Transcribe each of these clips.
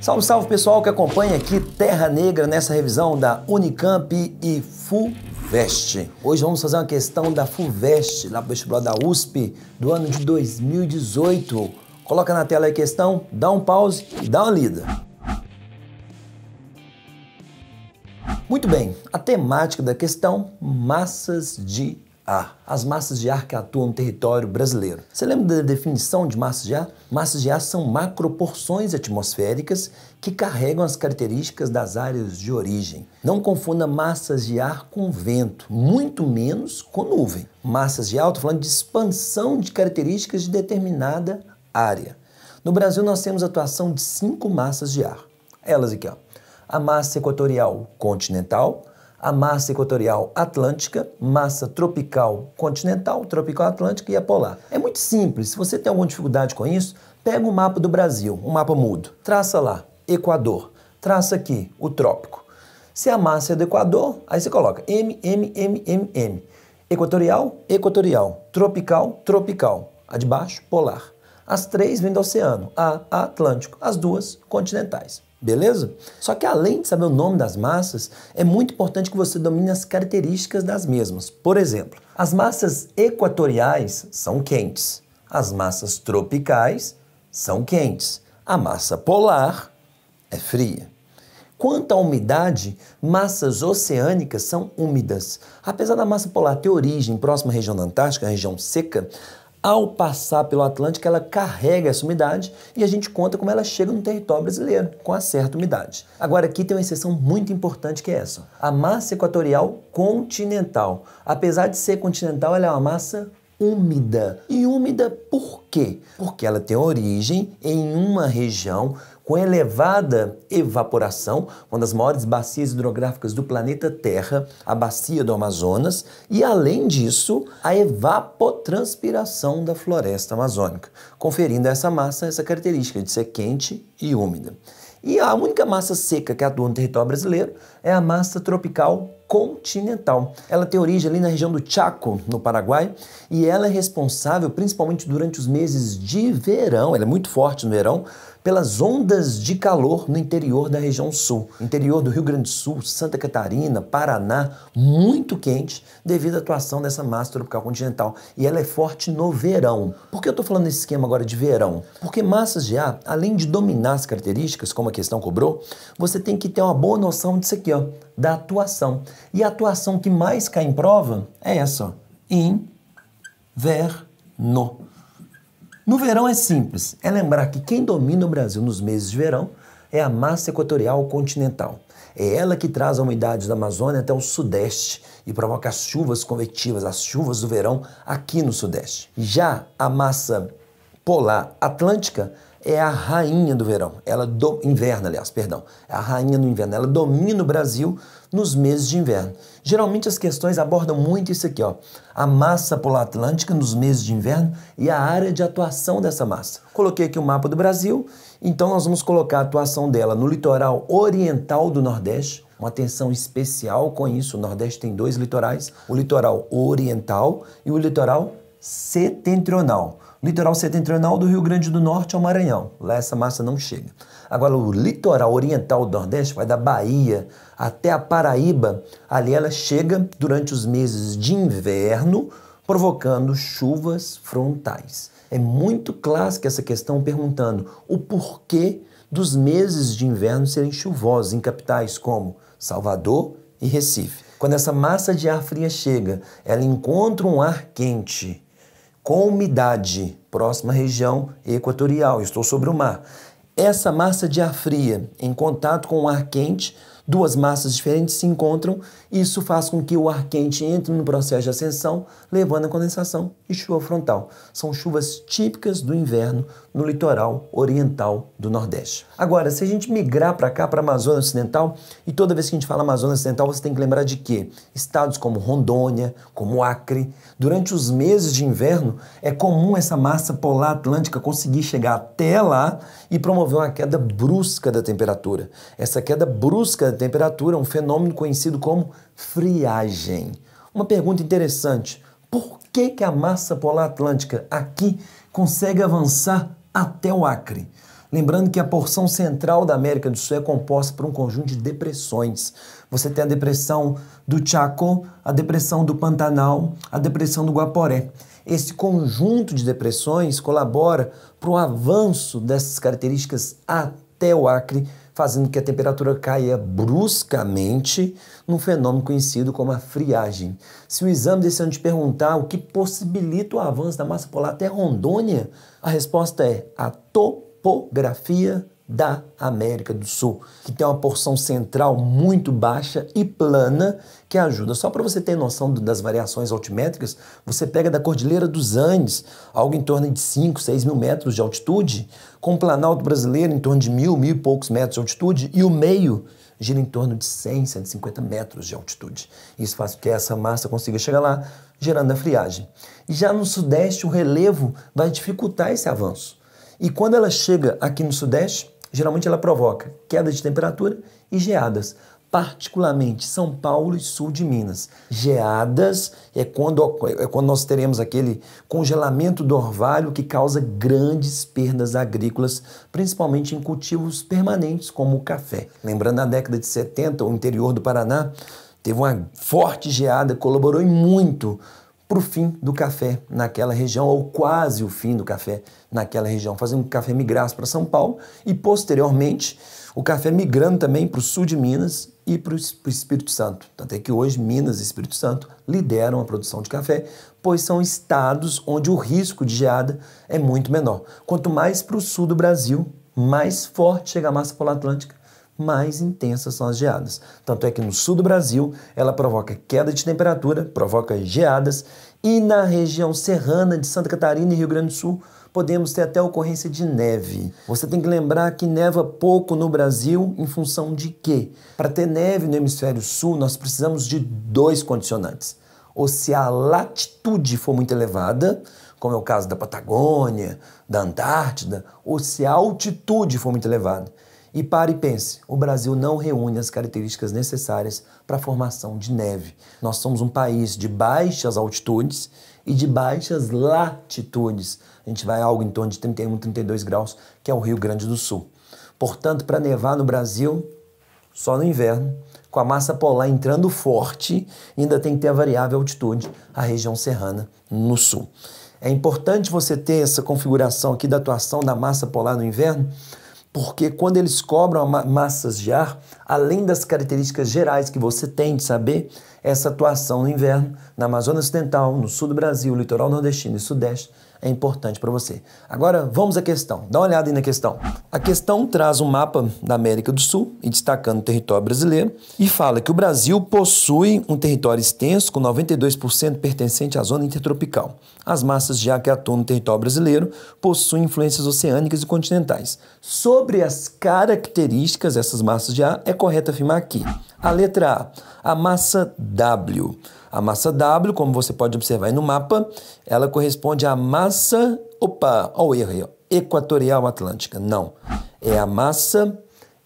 Salve, salve pessoal que acompanha aqui Terra Negra nessa revisão da Unicamp e FUVEST. Hoje vamos fazer uma questão da FUVEST, lá para o vestibular da USP, do ano de 2018. Coloca na tela a questão, dá um pause e dá uma lida. Muito bem, a temática da questão, massas de ar, as massas de ar que atuam no território brasileiro. Você lembra da definição de massas de ar? Massas de ar são macroporções atmosféricas que carregam as características das áreas de origem. Não confunda massas de ar com vento, muito menos com nuvem. Massas de ar, estou falando de expansão de características de determinada área. No Brasil, nós temos atuação de cinco massas de ar. Elas aqui, ó. A massa equatorial continental, a massa equatorial atlântica, massa tropical continental, tropical atlântica e a polar. É muito simples, se você tem alguma dificuldade com isso, pega o um mapa do Brasil, um mapa mudo, traça lá Equador, traça aqui o trópico. Se a massa é do Equador, aí você coloca M, M, M, M, M. Equatorial, equatorial. Tropical, tropical. A de baixo, polar. As três vêm do oceano, a, a Atlântico, as duas continentais. Beleza? Só que além de saber o nome das massas, é muito importante que você domine as características das mesmas. Por exemplo, as massas equatoriais são quentes, as massas tropicais são quentes, a massa polar é fria. Quanto à umidade, massas oceânicas são úmidas. Apesar da massa polar ter origem próxima à região da Antártica, região seca, ao passar pelo Atlântico, ela carrega essa umidade e a gente conta como ela chega no território brasileiro, com a certa umidade. Agora, aqui tem uma exceção muito importante que é essa: a massa equatorial continental. Apesar de ser continental, ela é uma massa úmida. E úmida por quê? Porque ela tem origem em uma região com elevada evaporação, uma das maiores bacias hidrográficas do planeta Terra, a bacia do Amazonas, e além disso, a evapotranspiração da floresta amazônica, conferindo a essa massa essa característica de ser quente e úmida. E a única massa seca que atua no território brasileiro é a massa tropical continental. Ela tem origem ali na região do Chaco, no Paraguai, e ela é responsável principalmente durante os meses de verão, ela é muito forte no verão, pelas ondas de calor no interior da região sul. Interior do Rio Grande do Sul, Santa Catarina, Paraná, muito quente devido à atuação dessa massa tropical continental. E ela é forte no verão. Por que eu estou falando nesse esquema agora de verão? Porque massas de ar, além de dominar as características, como a questão cobrou, você tem que ter uma boa noção disso aqui, ó da atuação. E a atuação que mais cai em prova é essa: inverno. No verão é simples, é lembrar que quem domina o Brasil nos meses de verão é a massa equatorial continental. É ela que traz a umidade da Amazônia até o sudeste e provoca as chuvas convectivas, as chuvas do verão aqui no sudeste. Já a massa polar atlântica é a rainha do verão. Ela do inverno, aliás, perdão. É a rainha do inverno. Ela domina o Brasil nos meses de inverno. Geralmente as questões abordam muito isso aqui, ó. A massa polar atlântica nos meses de inverno e a área de atuação dessa massa. Coloquei aqui o mapa do Brasil, então nós vamos colocar a atuação dela no litoral oriental do Nordeste, uma atenção especial com isso. O Nordeste tem dois litorais, o litoral oriental e o litoral setentrional. Litoral setentrional do Rio Grande do Norte ao Maranhão. Lá essa massa não chega. Agora, o litoral oriental do Nordeste, vai da Bahia até a Paraíba, ali ela chega durante os meses de inverno, provocando chuvas frontais. É muito clássica essa questão perguntando o porquê dos meses de inverno serem chuvosos em capitais como Salvador e Recife. Quando essa massa de ar fria chega, ela encontra um ar quente com umidade, próxima região equatorial, estou sobre o mar. Essa massa de ar fria, em contato com o ar quente, duas massas diferentes se encontram, isso faz com que o ar quente entre no processo de ascensão, levando a condensação e chuva frontal. São chuvas típicas do inverno no litoral oriental do Nordeste. Agora, se a gente migrar para cá, para a Amazônia Ocidental, e toda vez que a gente fala Amazônia Ocidental, você tem que lembrar de que estados como Rondônia, como Acre, durante os meses de inverno, é comum essa massa polar atlântica conseguir chegar até lá e promover uma queda brusca da temperatura. Essa queda brusca temperatura, um fenômeno conhecido como friagem. Uma pergunta interessante: por que, que a massa polar atlântica aqui consegue avançar até o Acre? Lembrando que a porção central da América do Sul é composta por um conjunto de depressões. Você tem a depressão do Chaco, a depressão do Pantanal, a depressão do Guaporé. Esse conjunto de depressões colabora para o avanço dessas características até o Acre, fazendo que a temperatura caia bruscamente num fenômeno conhecido como a friagem. Se o exame desse ano te perguntar o que possibilita o avanço da massa polar até Rondônia, a resposta é a topografia da América do Sul, que tem uma porção central muito baixa e plana que ajuda. Só para você ter noção do, das variações altimétricas, você pega da Cordilheira dos Andes, algo em torno de 5, 6 mil metros de altitude, com o Planalto Brasileiro em torno de mil, mil e poucos metros de altitude, e o meio gira em torno de 100, 150 metros de altitude. Isso faz com que essa massa consiga chegar lá, gerando a friagem. E já no Sudeste, o relevo vai dificultar esse avanço. E quando ela chega aqui no Sudeste, geralmente ela provoca queda de temperatura e geadas, particularmente São Paulo e sul de Minas. Geadas é quando, é quando nós teremos aquele congelamento do orvalho que causa grandes perdas agrícolas, principalmente em cultivos permanentes como o café. Lembrando na década de 70, o interior do Paraná teve uma forte geada, colaborou muito para o fim do café naquela região, ou quase o fim do café naquela região, fazendo que o café migrasse para São Paulo e, posteriormente, o café migrando também para o sul de Minas e para o Espírito Santo. Até que hoje Minas e Espírito Santo lideram a produção de café, pois são estados onde o risco de geada é muito menor. Quanto mais para o sul do Brasil, mais forte chega a massa polar atlântica mais intensas são as geadas. Tanto é que no sul do Brasil ela provoca queda de temperatura, provoca geadas, e na região serrana de Santa Catarina e Rio Grande do Sul podemos ter até ocorrência de neve. Você tem que lembrar que neva pouco no Brasil em função de quê? Para ter neve no hemisfério sul, nós precisamos de dois condicionantes. Ou se a latitude for muito elevada, como é o caso da Patagônia, da Antártida, ou se a altitude for muito elevada. E pare e pense: o Brasil não reúne as características necessárias para a formação de neve. Nós somos um país de baixas altitudes e de baixas latitudes. A gente vai a algo em torno de 31, 32 graus, que é o Rio Grande do Sul. Portanto, para nevar no Brasil, só no inverno, com a massa polar entrando forte, ainda tem que ter a variável altitude, a região serrana no sul. É importante você ter essa configuração aqui da atuação da massa polar no inverno, porque quando eles cobram massas de ar, além das características gerais que você tem de saber, essa atuação no inverno, na Amazônia Ocidental, no sul do Brasil, litoral nordestino e sudeste, é importante para você. Agora vamos à questão. Dá uma olhada aí na questão. A questão traz um mapa da América do Sul e destacando o território brasileiro e fala que o Brasil possui um território extenso com 92% pertencente à zona intertropical. As massas de ar que atuam no território brasileiro possuem influências oceânicas e continentais. Sobre as características dessas massas de ar, é correto afirmar que a letra A, a massa W. A massa W, como você pode observar aí no mapa, ela corresponde à massa. Opa, olha o erro aí, ó, equatorial atlântica. Não. É a massa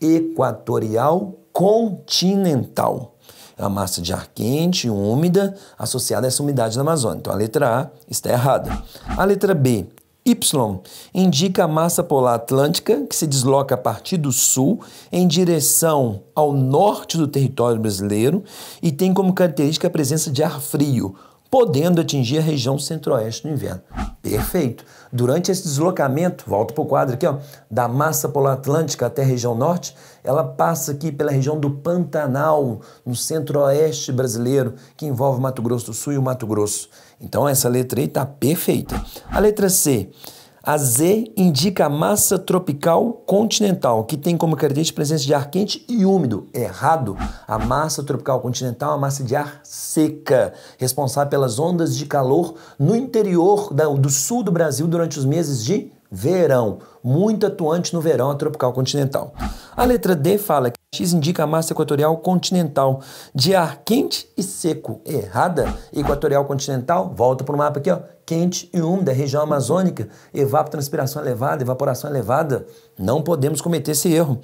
equatorial continental. É uma massa de ar quente, úmida, associada a essa umidade da Amazônia. Então a letra A está errada. A letra B, Y indica a massa polar atlântica que se desloca a partir do sul em direção ao norte do território brasileiro e tem como característica a presença de ar frio, podendo atingir a região centro-oeste no inverno. Perfeito! Durante esse deslocamento, volta para o quadro aqui, ó, da massa polar atlântica até a região norte, ela passa aqui pela região do Pantanal, no centro-oeste brasileiro, que envolve Mato Grosso do Sul e o Mato Grosso. Então essa letra E está perfeita. A letra C a Z indica a massa tropical continental, que tem como característica a presença de ar quente e úmido. Errado! A massa tropical continental é uma massa de ar seca, responsável pelas ondas de calor no interior do sul do Brasil durante os meses de verão. Muito atuante no verão a tropical continental. A letra D fala que X indica a massa equatorial continental de ar quente e seco. Errada. Equatorial continental, volta para o mapa aqui, ó. Quente e úmida, região amazônica, evapotranspiração elevada, evaporação elevada. Não podemos cometer esse erro.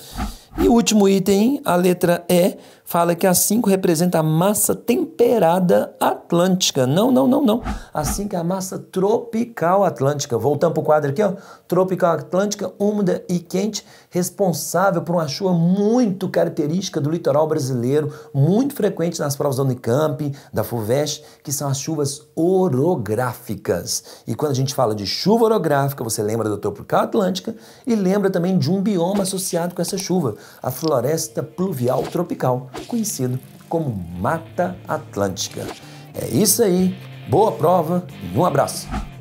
E o último item, a letra E, fala que a 5 representa a massa temperada atlântica. Não, não, não, não. A 5 é a massa tropical atlântica. Voltando para o quadro aqui, ó. Tropical atlântica, úmida e quente, responsável por uma chuva muito característica do litoral brasileiro, muito frequente nas provas da Unicamp, da FUVEST, que são as chuvas orográficas. E quando a gente fala de chuva orográfica, você lembra da tropical atlântica e lembra também de um bioma associado com essa chuva a floresta pluvial tropical, conhecido como Mata Atlântica. É isso aí, boa prova e um abraço!